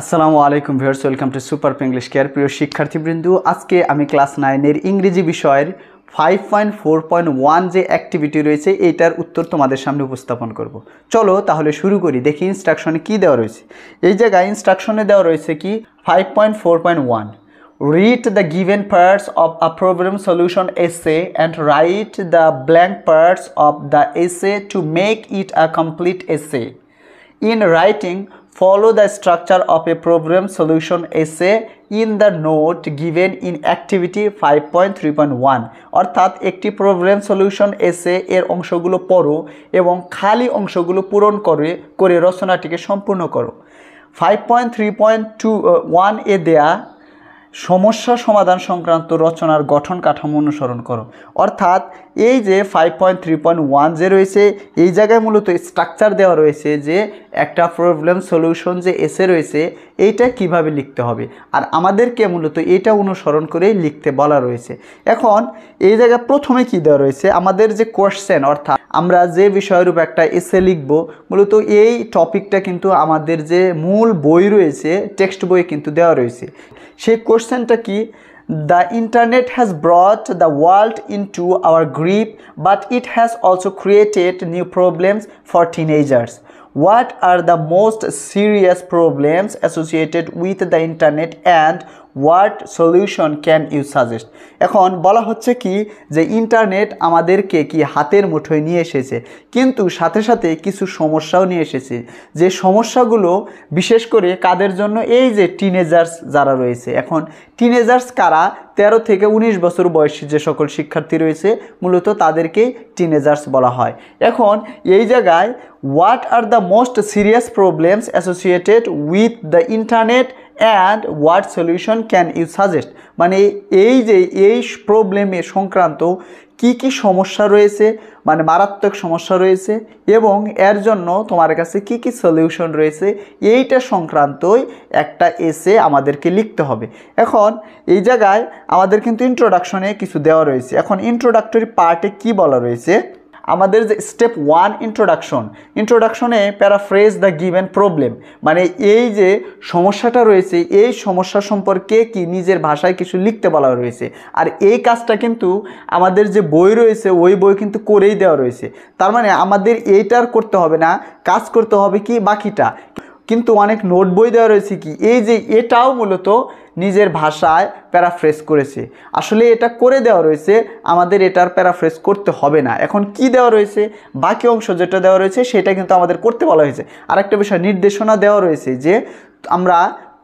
আসসালামু আলাইকুম viewers welcome to super English care প্রিয় শিক্ষার্থীবৃন্দ আজকে আমি ক্লাস নাইনের ইংরেজি বিষয়ের five point four point one যে অ্যাক্টিভিটি রয়েছে এইটার উত্তর তোমাদের সামনে উপস্থাপন করব। চলো তাহলে শুরু করি দেখি ইনস্ট্রাকশনে কী দেওয়া রয়েছে এই জায়গায় ইনস্ট্রাকশনে দেওয়া রয়েছে কি five point four point one read the given parts of a problem solution essay and write the blank parts of the essay to make it a complete essay. In writing follow the structure of a problem solution essay in the note given in activity 5.3.1 অর্থাৎ একটি problem solution এসে এর অংশগুলো পড়ো এবং খালি অংশগুলো পূরণ করে করে রচনাটিকে সম্পূর্ণ করো five point three point two one এ দেয়া সমস্যা সমাধান সংক্রান্ত রচনার গঠন কাঠামো অনুসরণ করো অর্থাৎ এই যে five point three point one যে রয়েছে এই জায়গায় মূলত স্ট্রাকচার দেওয়া রয়েছে যে একটা প্রবলেম সলিউশন যে এসে রয়েছে এইটা কিভাবে লিখতে হবে আর আমাদেরকে মূলত এটা অনুসরণ করে লিখতে বলা রয়েছে এখন এই জায়গায় প্রথমে কি দেওয়া রয়েছে আমাদের যে কোশ্চেন অর্থাৎ আমরা যে বিষয়ের উপর একটা এসে লিখব মূলত এই টপিকটা কিন্তু আমাদের যে মূল বই রয়েছে টেক্সট বই কিন্তু দেওয়া রয়েছে সেই কোয়েশ্চেনটা কি The internet has brought the world into our grip, but it has also created new problems for teenagers. What are the most serious problems associated with the internet and what solution can you suggest এখন বলা হচ্ছে কি যে internet আমাদেরকে কি হাতের মুঠোয় নিয়ে এসেছে কিন্তু সাথে সাথে কিছু সমস্যাও নিয়ে এসেছে যে সমস্যাগুলো বিশেষ করে কাদের জন্য এই যে টিনেজার্স যারা রয়েছে এখন টিনেজার্স কারা তেরো থেকে ১৯ বছর বয়সী যে সকল শিক্ষার্থী রয়েছে মূলত তাদেরকেই টিনেজার্স বলা হয় এখন এই জায়গায় what are the most serious problems associated with the internet and what solution can you suggest মানে এই যে এই প্রবলেমে সংক্রান্ত কি কি সমস্যা রয়েছে মানে মারাত্মক সমস্যা রয়েছে এবং এর জন্য তোমার কাছে কি কি সলিউশন রয়েছে এইটা সংক্রান্তই একটা এসে আমাদেরকে লিখতে হবে এখন এই জায়গায় আমাদের কিন্তু ইন্ট্রোডাকশনে কিছু দেওয়া রয়েছে এখন ইন্ট্রোডাক্টরি পার্টে কি বলা রয়েছে আমাদের যে স্টেপ ওয়ান ইন্ট্রোডাকশন ইন্ট্রোডাকশনে প্যারাফ্রেজ দ্য গিভেন প্রবলেম মানে এই যে সমস্যাটা রয়েছে এই সমস্যা সম্পর্কে কি নিজের ভাষায় কিছু লিখতে বলা রয়েছে আর এই কাজটা কিন্তু আমাদের যে বই রয়েছে ওই বই কিন্তু করেই দেওয়া রয়েছে তার মানে আমাদের এইটার করতে হবে না কাজ করতে হবে কি বাকিটা কিন্তু অনেক নোট বই দেওয়া রয়েছে কি এই যে এটাও মূলত নিজের ভাষায় প্যারাফ্রেস করেছে আসলে এটা করে দেওয়া রয়েছে আমাদের এটার প্যারাফ্রেস করতে হবে না এখন কি দেওয়া রয়েছে বাকি অংশ যেটা দেওয়া রয়েছে সেটা কিন্তু আমাদের করতে বলা হয়েছে আরেকটা বিষয় নির্দেশনা দেওয়া রয়েছে যে আমরা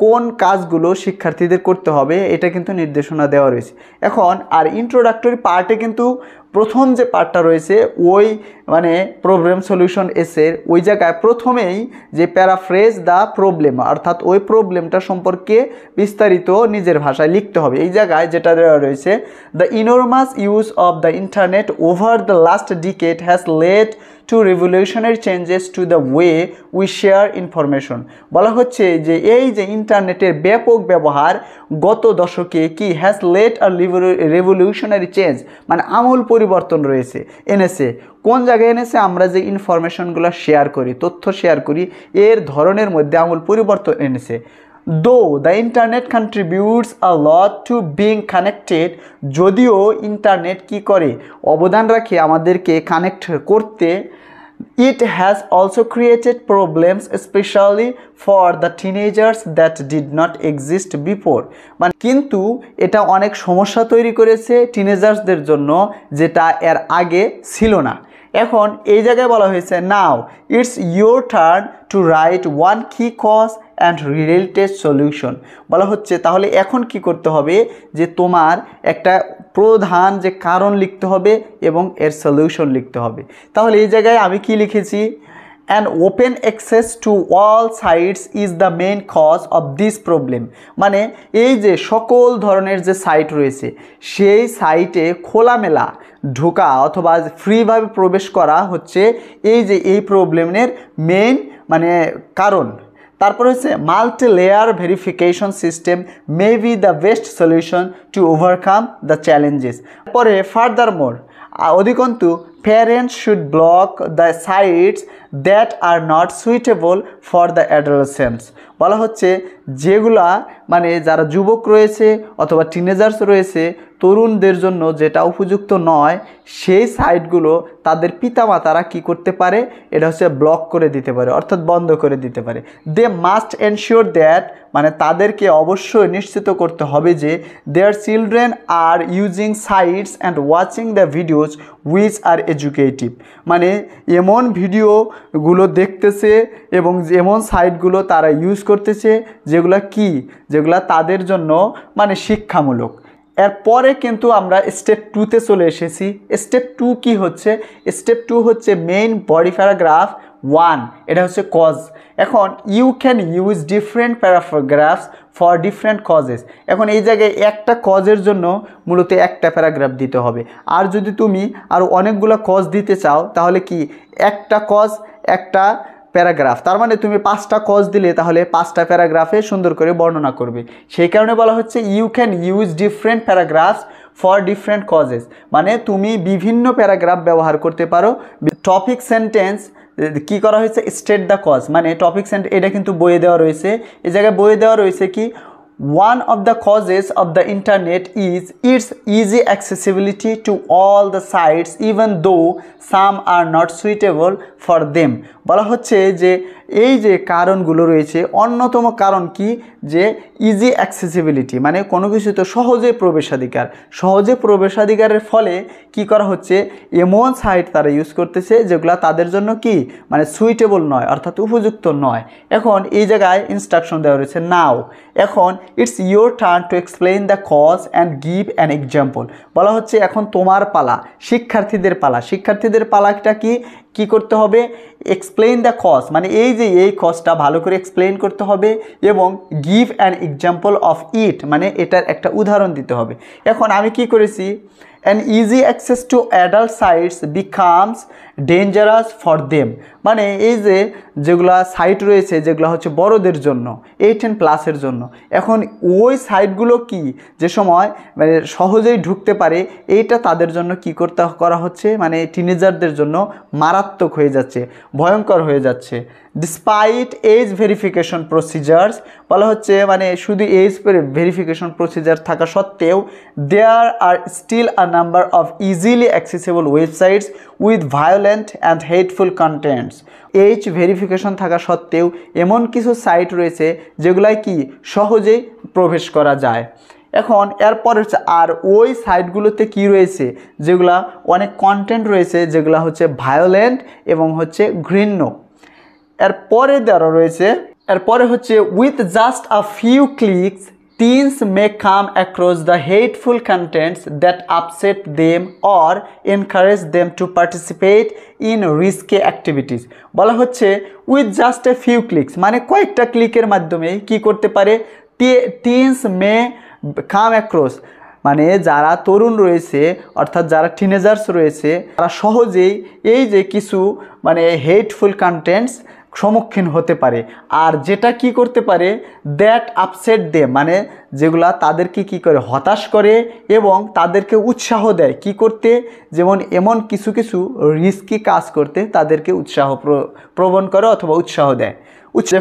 কোন কাজগুলো শিক্ষার্থীদের করতে হবে এটা কিন্তু নির্দেশনা দেওয়া রয়েছে এখন আর ইন্ট্রোডাক্টরি পার্টে কিন্তু প্রথম যে পার্টটা রয়েছে ওই মানে প্রবলেম সলিউশন এসের ওই জায়গায় প্রথমেই যে প্যারাফ্রেজ দ্য প্রবলেম অর্থাৎ ওই প্রবলেমটা সম্পর্কে বিস্তারিত নিজের ভাষায় লিখতে হবে এই জায়গায় যেটা রয়েছে the enormous use of the internet over the last decade has led to revolutionary changes to the way we share information বলা হচ্ছে যে এই যে ইন্টারনেটের ব্যাপক ব্যবহার গত দশকে কি has led are revolutionary change মানে আমূল পরিবর্তন রয়েছে এনেছে কোন জায়গায় এনেছে আমরা যে ইনফরমেশনগুলো শেয়ার করি তথ্য শেয়ার করি এর ধরনের মধ্যে আমূল পরিবর্তন এনেছে though the internet contributes a lot to being connected যদিও ইন্টারনেট কি করে অবদান রাখে আমাদেরকে কানেক্ট করতে It has also created problems especially for the teenagers that did not exist before মানে কিন্তু এটা অনেক সমস্যা তৈরি করেছে টিনেজার্সদের জন্য যেটা এর আগে ছিল না এখন এই জায়গায় বলা হয়েছে now it's your turn to write one কি কজ অ্যান্ড রিলেটেড সলিউশন বলা হচ্ছে তাহলে এখন কি করতে হবে যে তোমার একটা প্রধান যে কারণ লিখতে হবে এবং এর সলিউশন লিখতে হবে তাহলে এই জায়গায় আমি কি লিখেছি an open access to all sites is the main cause of this problem মানে এই যে সকল ধরনের যে সাইট রয়েছে সেই সাইটে খোলামেলা ঢোকা অথবা ফ্রিভাবে প্রবেশ করা হচ্ছে এই যে এই প্রবলেমের মেন মানে কারণ তারপর হচ্ছে multi layer verification system may be the best solution to overcome the challenges পরে ফার্দার মোর অধিকন্তু parents should block the sites that are not suitable for the adolescents বলা হচ্ছে যেগুলা মানে যারা যুবক রয়েছে অথবা টিনেজার্স রয়েছে তরুণদের জন্য যেটা উপযুক্ত নয় সেই সাইটগুলো তাদের পিতামাতারা কি করতে পারে এটা হচ্ছে ব্লক করে দিতে পারে অর্থাৎ বন্ধ করে দিতে পারে দে মাস্ট এনশিওর দ্যাট মানে তাদেরকে অবশ্যই নিশ্চিত করতে হবে যে their children are using sites and watching the videos which are educative মানে এমন ভিডিওগুলো দেখতেছে এবং এমন সাইটগুলো তারা ইউজ করতেছে যেগুলো কি যেগুলো তাদের জন্য মানে শিক্ষামূলক এরপরে কিন্তু আমরা স্টেপ টুতে চলে এসেছি স্টেপ টু কি হচ্ছে স্টেপ টু হচ্ছে মেইন বডি প্যারাগ্রাফ ওয়ান এটা হচ্ছে কজ এখন you can use different paragraphs for different causes এখন এই জায়গায় একটা কজের জন্য মূলত একটা প্যারাগ্রাফ দিতে হবে আর যদি তুমি আর অনেকগুলো কজ দিতে চাও তাহলে কি একটা কজ একটা প্যারাগ্রাফ তার মানে তুমি পাঁচটা কজ দিলে তাহলে পাঁচটা প্যারাগ্রাফে সুন্দর করে বর্ণনা করবে সেই কারণে বলা হচ্ছে you can use different paragraphs for different causes মানে তুমি বিভিন্ন প্যারাগ্রাফ ব্যবহার করতে পারো টপিক সেন্টেন্স কি করা হয়েছে স্টেট দ্য কজ মানে টপিকস অ্যান্ড এটা কিন্তু বইয়ে দেওয়া রয়েছে এ জায়গায় বইয়ে দেওয়া রয়েছে কি one of the causes of the internet is its easy accessibility to all the sites even though some are not suitable for them বলা হচ্ছে যে এই যে কারণগুলো রয়েছে অন্যতম কারণ কি যে ইজি অ্যাক্সেসিবিলিটি মানে কোনো কিছু তো সহজে প্রবেশাধিকার সহজে প্রবেশাধিকারের ফলে কি করা হচ্ছে এমন সাইট তারা ইউজ করতেছে যেগুলো তাদের জন্য কি মানে সুইটেবল নয় অর্থাৎ উপযুক্ত নয় এখন এই জায়গায় ইনস্ট্রাকশন দেওয়া রয়েছে নাও এখন it's your turn to explain the cause and give an example বলা হচ্ছে এখন তোমার পালা শিক্ষার্থীদের পালা শিক্ষার্থীদের পালাটা কি কি করতে হবে এক্সপ্লেন দ্য কজ মানে এই যে এই কজটা ভালো করে এক্সপ্লেন করতে হবে এবং give an example of it মানে এটার একটা উদাহরণ দিতে হবে এখন আমি কি করেছি an easy access to adult sites becomes dangerous for them মানে এই যে যেগুলা সাইট রয়েছে যেগুলো হচ্ছে বড়দের জন্য এইটেন প্লাসের জন্য এখন ওই সাইটগুলো কি যে সময় মানে সহজেই ঢুকতে পারে এইটা তাদের জন্য কি করতে করা হচ্ছে মানে টিনেজারদের জন্য মারাত্মক হয়ে যাচ্ছে ভয়ঙ্কর হয়ে যাচ্ছে ডিসপাইট এজ ভেরিফিকেশন প্রসিজার্স বলা হচ্ছে মানে শুধু এজ ভেরিফিকেশন প্রসিজার থাকা সত্ত্বেও there are still a number of easily accessible websites with violence violent and hateful contents age verification থাকা সত্ত্বেও এমন কিছু সাইট রয়েছে যেগুলাই কি সহজেই প্রবেশ করা যায় এখন এরপর হচ্ছে আর ওই সাইটগুলোতে কি রয়েছে যেগুলা অনেক কন্টেন্ট রয়েছে যেগুলা হচ্ছে ভায়োলেন্ট এবং হচ্ছে ঘৃণ্য এরপরে দেওয়া রয়েছে এরপরে হচ্ছে with just a few clicks Teens may come across the hateful contents that upset them or encourage them to participate in risky activities. বলা হচ্ছে with just a few clicks মানে কয়েকটা ক্লিকের মাধ্যমে কি করতে পারে teens may come across মানে যারা তরুণ রয়েছে অর্থাৎ যারা টিনেজার্স রয়েছে তারা সহজেই এই যে কিছু মানে হেটফুল কন্টেন্টস সম্মুখীন হতে পারে আর যেটা কি করতে পারে দ্যাট আপসেট দে মানে যেগুলা তাদেরকে কি করে হতাশ করে এবং তাদেরকে উৎসাহ দেয় কি করতে যেমন এমন কিছু কিছু রিস্কি কাজ করতে তাদেরকে উৎসাহ প্রবণ করে অথবা উৎসাহ দেয়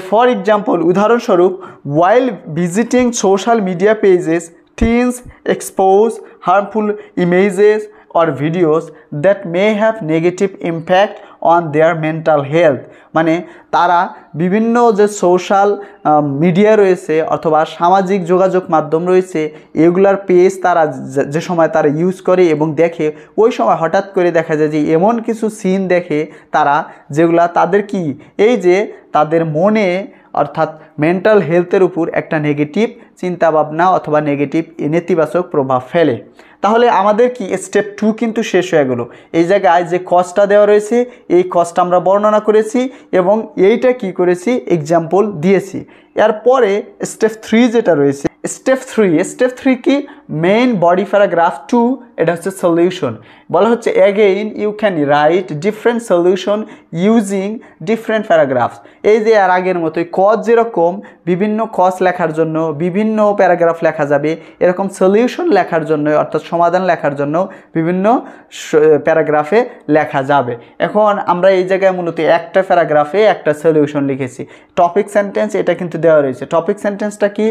ফর এক্সাম্পল উদাহরণস্বরূপ while visiting social media pages things expose harmful images or videos that may have negative impact on their mental health মানে তারা বিভিন্ন যে সোশ্যাল মিডিয়া রয়েছে অথবা সামাজিক যোগাযোগ মাধ্যম রয়েছে এগুলার পেজ তারা যে সময় তারা ইউজ করে এবং দেখে ওই সময় হঠাৎ করে দেখা যায় যে এমন কিছু সিন দেখে তারা যেগুলা তাদের কি এই যে তাদের মনে অর্থাৎ মেন্টাল হেলথের উপর একটা নেগেটিভ চিন্তাভাবনা অথবা নেগেটিভ নেতিবাচক প্রভাব ফেলে তাহলে আমাদের কি স্টেপ টু কিন্তু শেষ হয়ে গেল এই জায়গায় যে কস্টটা দেওয়া রয়েছে এই কস্ট আমরা বর্ণনা করেছি এবং এইটা কি করেছি এক্সাম্পল দিয়েছি এরপরে স্টেপ থ্রি যেটা রয়েছে স্টেপ থ্রি স্টেপ থ্রি কি মেইন বডি প্যারাগ্রাফ টু এটা হচ্ছে সলিউশন বলা হচ্ছে again you can write different solution using different paragraphs এই যে আর আগের মতোই কজ যেরকম বিভিন্ন কজ লেখার জন্য বিভিন্ন প্যারাগ্রাফ লেখা যাবে এরকম সলিউশন লেখার জন্য অর্থাৎ সমাধান লেখার জন্য বিভিন্ন প্যারাগ্রাফে লেখা যাবে এখন আমরা এই জায়গায় মূলত একটা প্যারাগ্রাফে একটা সলিউশন লিখেছি টপিক সেন্টেন্স এটা কিন্তু দেওয়া রয়েছে টপিক সেন্টেন্সটা কি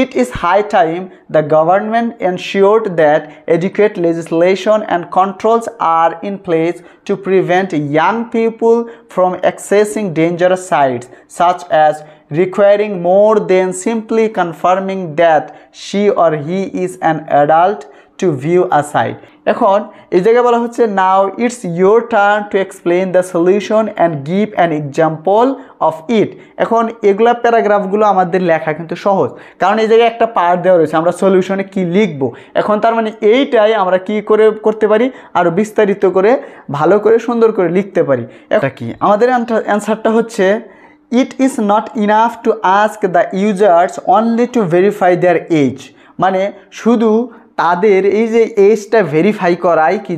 it is high time the government ensured that educate legislation and controls are in place to prevent young people from accessing dangerous sites, such as requiring more than simply confirming that she or he is an adult to view a site. এখন এই জায়গায় বলা হচ্ছে now it's your turn to explain the solution and give an example of it এখন এগুলা প্যারাগ্রাফগুলো আমাদের লেখা কিন্তু সহজ কারণ এই জায়গায় একটা পার্ট দেওয়া রয়েছে আমরা সলিউশনে কি লিখব এখন তার মানে এইটাই আমরা কি করে করতে পারি আরও বিস্তারিত করে ভালো করে সুন্দর করে লিখতে পারি এটা কি আমাদের অ্যান্সারটা হচ্ছে it is not enough to ask the users only to verify their age মানে শুধু তাদের এই যে এজটা ভেরিফাই করাই কি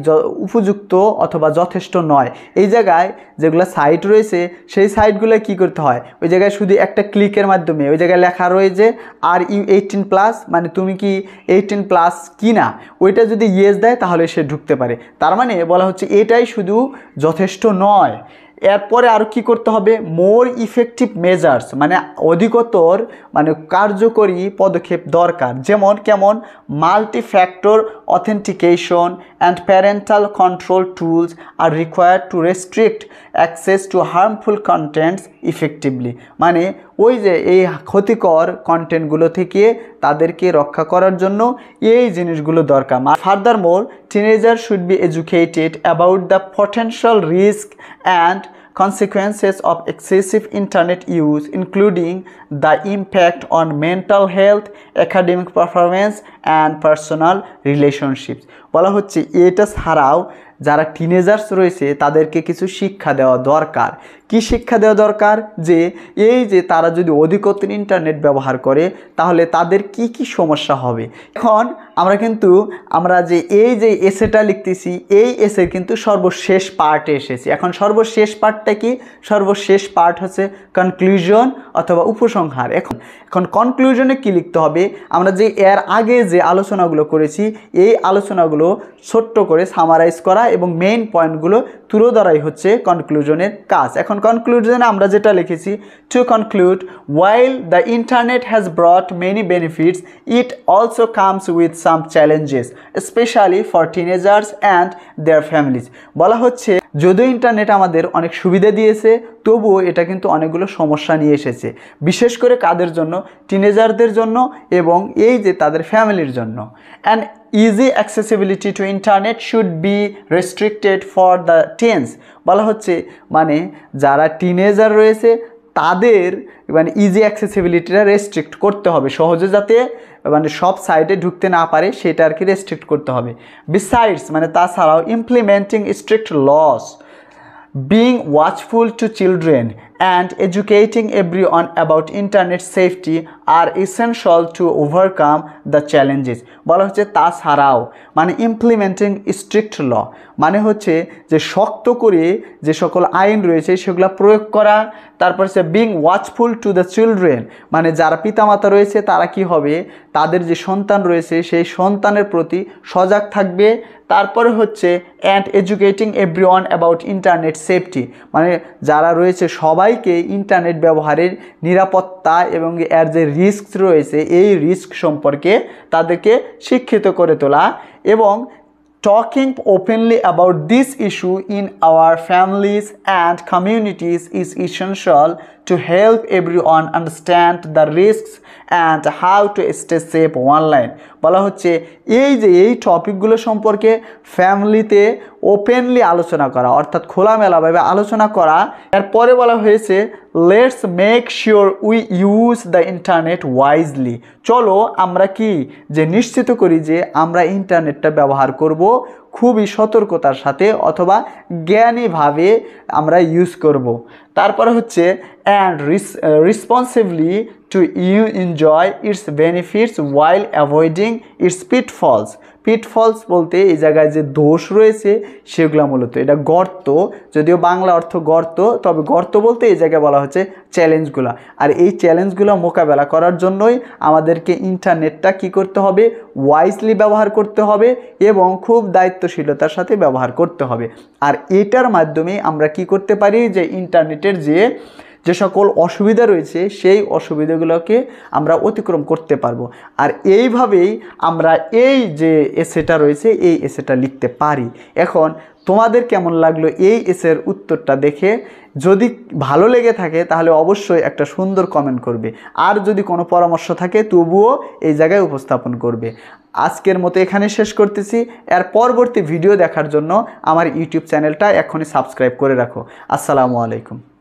উপযুক্ত অথবা যথেষ্ট নয় এই জায়গায় যেগুলো সাইট রয়েছে সেই সাইটগুলো কি করতে হয় ওই জায়গায় শুধু একটা ক্লিকের মাধ্যমে ওই জায়গায় লেখা রয়েছে আর ইউ এইটিন প্লাস মানে তুমি কি এইটিন প্লাস কি না ওইটা যদি ইয়েস দেয় তাহলে সে ঢুকতে পারে তার মানে বলা হচ্ছে এটাই শুধু যথেষ্ট নয় এরপরে আর কি করতে হবে মোর ইফেক্টিভ মেজার্স মানে অধিকতর মানে কার্যকরী পদক্ষেপ দরকার যেমন কেমন multi factor authentication and parental control tools are required to restrict access to harmful contents effectively মানে ওই যে এই ক্ষতিকর কন্টেন্টগুলো থেকে তাদেরকে রক্ষা করার জন্য এই জিনিসগুলো দরকার furthermore teenager should be educated about the potential risk and consequences of excessive internet use including the impact on mental health academic performance and personal relationships বলা হচ্ছে এটা ছাড়াও যারা টিনেজার্স রয়েছে তাদেরকে কিছু শিক্ষা দেওয়া দরকার কি শিক্ষা দেওয়া দরকার যে এই যে তারা যদি অধিকতর ইন্টারনেট ব্যবহার করে তাহলে তাদের কি কি সমস্যা হবে এখন আমরা কিন্তু আমরা যে এই যে এসেটা লিখতেছি এই এসের কিন্তু সর্বশেষ পার্টে এসেছি এখন সর্বশেষ পার্টটা কি সর্বশেষ পার্ট হচ্ছে কনক্লুশন অথবা উপসংহার এখন এখন কনক্লুশনে কি লিখতে হবে আমরা যে এর আগে যে আলোচনাগুলো করেছি এই আলোচনাগুলো ছোট্ট করে সামারাইজ করা এবং মেইন পয়েন্টগুলো দ্বারাই হচ্ছে কনক্লুশনের কাজ এখন কনক্লুশনে আমরা যেটা লিখেছি to conclude while the internet has brought many benefits it also comes with some challenges especially for teenagers and their families বলা হচ্ছে যদিও ইন্টারনেট আমাদের অনেক সুবিধা দিয়েছে তবুও এটা কিন্তু অনেকগুলো সমস্যা নিয়ে এসেছে বিশেষ করে কাদের জন্য টিনেজারদের জন্য এবং এই যে তাদের ফ্যামিলির জন্য and easy accessibility to internet should be restricted for the teens বলা হচ্ছে মানে যারা টিনেজার রয়েছে তাদের মানে ইজি অ্যাক্সেসিবিলিটিটা রেস্ট্রিক্ট করতে হবে সহজে যাতে মানে সব সাইডে ঢুকতে না পারে সেটা আর কি রেস্ট্রিক্ট করতে হবে বিসাইডস মানে তাছাড়াও implementing strict laws being watchful to children and educating everyone about internet safety are essential to overcome the challenges বলা হচ্ছে তাছাড়াও মানে ইমপ্লিমেন্টিং স্ট্রিক্ট ল মানে হচ্ছে যে শক্ত করে যে সকল আইন রয়েছে সেগুলো প্রয়োগ করা তারপর সে being watchful to the children মানে যারা পিতামাতা রয়েছে তারা কি হবে তাদের যে সন্তান রয়েছে সেই সন্তানের প্রতি সজাগ থাকবে তারপরে হচ্ছে and educating everyone about internet safety মানে যারা রয়েছে সবাই সবাইকে ইন্টারনেট ব্যবহারের নিরাপত্তা এবং এর যে রিস্ক রয়েছে এই রিস্ক সম্পর্কে তাদেরকে শিক্ষিত করে তোলা এবং talking openly about this issue in our families and communities is essential to help everyone understand the risks and how to stay safe online বলা হচ্ছে এই যে এই টপিকগুলো সম্পর্কে ফ্যামিলিতে ওপেনলি আলোচনা করা অর্থাৎ খোলামেলাভাবে আলোচনা করা এরপরে বলা হয়েছে let's make sure we use the internet wisely চলো আমরা কি যে নিশ্চিত করি যে আমরা ইন্টারনেটটা ব্যবহার করব খুবই সতর্কতার সাথে অথবা জ্ঞানীভাবে আমরা ইউজ করব। তারপরে হচ্ছে and responsively to you enjoy its benefits while avoiding its pitfalls pitfalls বলতে এই জায়গায় যে দোষ রয়েছে সেগুলো মূলত এটা গর্ত যদিও বাংলা অর্থ গর্ত তবে গর্ত বলতে এই জায়গায় বলা হচ্ছে চ্যালেঞ্জগুলো আর এই চ্যালেঞ্জগুলো মোকাবেলা করার জন্যই আমাদেরকে ইন্টারনেটটা কি করতে হবে ওয়াইজলি ব্যবহার করতে হবে এবং খুব দায়িত্বশীলতার সাথে ব্যবহার করতে হবে আর এটার মাধ্যমে আমরা কি করতে পারি যে ইন্টারনেটের যে যে সকল অসুবিধা রয়েছে সেই অসুবিধাগুলোকে আমরা অতিক্রম করতে পারবো আর এইভাবেই আমরা এই যে এসেটা রয়েছে এই এসেটা লিখতে পারি এখন তোমাদের কেমন লাগলো এই এসের উত্তরটা দেখে যদি ভালো লেগে থাকে তাহলে অবশ্যই একটা সুন্দর কমেন্ট করবে আর যদি কোনো পরামর্শ থাকে তবুও এই জায়গায় উপস্থাপন করবে আজকের মতো এখানে শেষ করতেছি এর পরবর্তী ভিডিও দেখার জন্য আমার ইউটিউব চ্যানেলটা এখনই সাবস্ক্রাইব করে রাখো আসসালামু আলাইকুম